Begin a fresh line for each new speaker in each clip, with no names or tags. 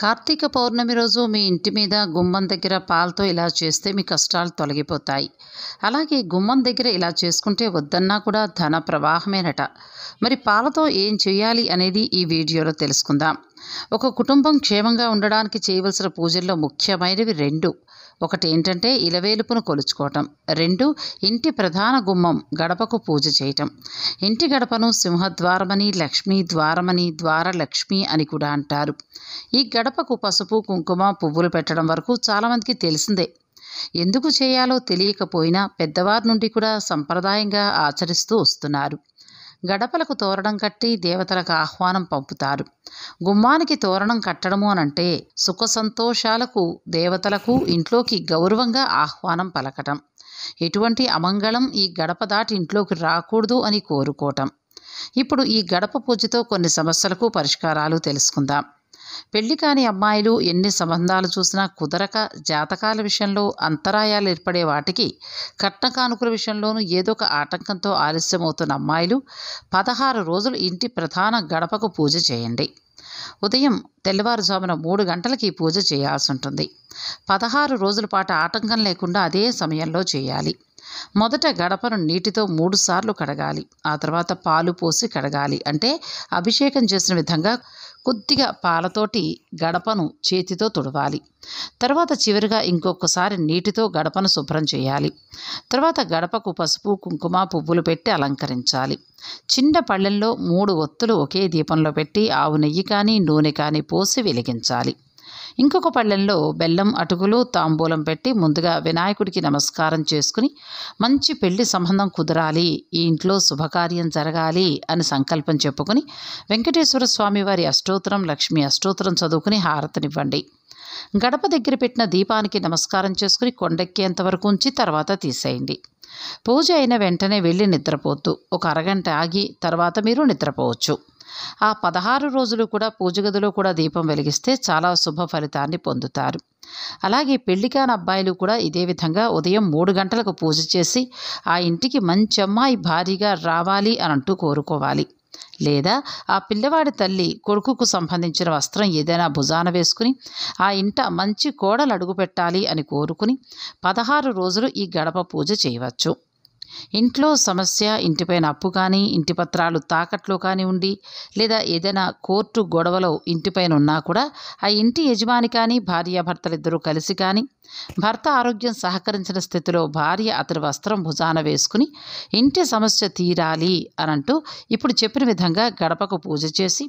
కార్తీక పౌర్ణమి రోజు మీ ఇంటి మీద గుమ్మం దగ్గర పాలతో ఇలా చేస్తే మీ కష్టాలు తొలగిపోతాయి అలాగే గుమ్మం దగ్గర ఇలా చేసుకుంటే వద్దన్నా కూడా ధన ప్రవాహమేనట మరి పాలతో ఏం చేయాలి అనేది ఈ వీడియోలో తెలుసుకుందాం ఒక కుటుంబం క్షేమంగా ఉండడానికి చేయవలసిన పూజల్లో ముఖ్యమైనవి రెండు ఒకటి ఏంటంటే ఇలవేలుపును కొలుచుకోవటం రెండు ఇంటి ప్రధాన గుమ్మం గడపకు పూజ చేయటం ఇంటి గడపను సింహద్వారమని లక్ష్మీ ద్వారమని ద్వార లక్ష్మి అని కూడా అంటారు ఈ గడపకు పసుపు కుంకుమ పువ్వులు పెట్టడం వరకు చాలామందికి తెలిసిందే ఎందుకు చేయాలో తెలియకపోయినా పెద్దవారి నుండి కూడా సంప్రదాయంగా ఆచరిస్తూ వస్తున్నారు గడపలకు తోరణం కట్టి దేవతలకు ఆహ్వానం పంపుతారు గుమ్మానికి తోరణం కట్టడము అనంటే సుఖ సంతోషాలకు దేవతలకు ఇంట్లోకి గౌరవంగా ఆహ్వానం పలకటం ఎటువంటి అమంగళం ఈ గడప దాటి ఇంట్లోకి రాకూడదు అని కోరుకోవటం ఇప్పుడు ఈ గడప పూజతో కొన్ని సమస్యలకు పరిష్కారాలు తెలుసుకుందాం పెళ్లి కాని అమ్మాయిలు ఎన్ని సంబంధాలు చూసినా కుదరక జాతకాల విషయంలో అంతరాయాలు ఏర్పడే వాటికి కట్న విషయంలోనూ ఏదో ఒక ఆటంకంతో ఆలస్యమవుతున్న అమ్మాయిలు పదహారు రోజులు ఇంటి ప్రధాన గడపకు పూజ చేయండి ఉదయం తెల్లవారుజామున మూడు గంటలకి పూజ చేయాల్సి ఉంటుంది పదహారు రోజుల పాటు ఆటంకం లేకుండా అదే సమయంలో చేయాలి మొదట గడపను నీటితో మూడుసార్లు కడగాలి ఆ తర్వాత పాలు పోసి కడగాలి అంటే అభిషేకం చేసిన విధంగా కొద్దిగా పాలతోటి గడపను చేతితో తుడవాలి తర్వాత చివరిగా ఇంకొకసారి నీటితో గడపను శుభ్రం చేయాలి తర్వాత గడపకు పసుపు కుంకుమ పువ్వులు పెట్టి అలంకరించాలి చిన్న పళ్ళెంలో మూడు ఒత్తులు ఒకే దీపంలో పెట్టి ఆవు నెయ్యి కానీ నూనె కానీ పోసి వెలిగించాలి ఇంకొక పళ్ళెంలో బెల్లం అటుకులు తాంబూలం పెట్టి ముందుగా వినాయకుడికి నమస్కారం చేసుకుని మంచి పెళ్లి సంబంధం కుదరాలి ఈ ఇంట్లో శుభకార్యం జరగాలి అని సంకల్పం చెప్పుకుని వెంకటేశ్వర స్వామి వారి అష్టోత్తరం లక్ష్మి అష్టోత్తరం చదువుకుని హారతనివ్వండి గడప దగ్గర పెట్టిన దీపానికి నమస్కారం చేసుకుని కొండెక్కేంత వరకు ఉంచి తర్వాత తీసేయండి పూజ అయిన వెంటనే వెళ్ళి నిద్రపోతూ ఒక అరగంట ఆగి తర్వాత మీరు నిద్రపోవచ్చు ఆ పదహారు రోజులు కూడా పూజ గదిలో కూడా దీపం వెలిగిస్తే చాలా శుభ ఫలితాన్ని పొందుతారు అలాగే పెళ్లికాని అబ్బాయిలు కూడా ఇదే విధంగా ఉదయం మూడు గంటలకు పూజ చేసి ఆ ఇంటికి మంచి అమ్మాయి భారీగా రావాలి అని అంటూ కోరుకోవాలి లేదా ఆ పిల్లవాడి తల్లి కొడుకుకు సంబంధించిన వస్త్రం ఏదైనా భుజాన వేసుకుని ఆ ఇంట మంచి కోడలు అడుగుపెట్టాలి అని కోరుకుని పదహారు రోజులు ఈ గడప పూజ చేయవచ్చు ఇంట్లో సమస్య ఇంటిపైన అప్పు కానీ ఇంటి పత్రాలు తాకట్లో కానీ ఉండి లేదా ఏదైనా కోర్టు గొడవలో ఇంటిపైన ఉన్నా కూడా ఆ ఇంటి యజమాని కానీ భార్యాభర్తలిద్దరూ కలిసి కానీ భర్త ఆరోగ్యం సహకరించిన స్థితిలో భార్య అతడి వస్త్రం భుజాన వేసుకుని ఇంటి సమస్య తీరాలి అనంటూ ఇప్పుడు చెప్పిన విధంగా గడపకు పూజ చేసి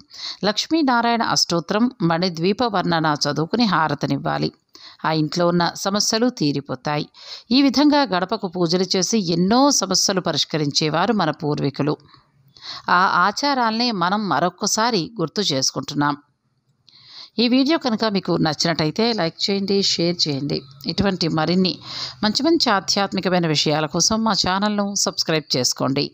లక్ష్మీనారాయణ అష్టోత్రం మణిద్వీప వర్ణన చదువుకుని హారతనివ్వాలి ఆ ఇంట్లో ఉన్న సమస్యలు తీరిపోతాయి ఈ విధంగా గడపకు పూజలు చేసి ఎన్నో సమస్యలు పరిష్కరించేవారు మన పూర్వీకులు ఆ ఆచారాల్ని మనం మరొక్కసారి గుర్తు చేసుకుంటున్నాం ఈ వీడియో కనుక మీకు నచ్చినట్టయితే లైక్ చేయండి షేర్ చేయండి ఇటువంటి మరిన్ని మంచి మంచి ఆధ్యాత్మికమైన విషయాల కోసం మా ఛానల్ను సబ్స్క్రైబ్ చేసుకోండి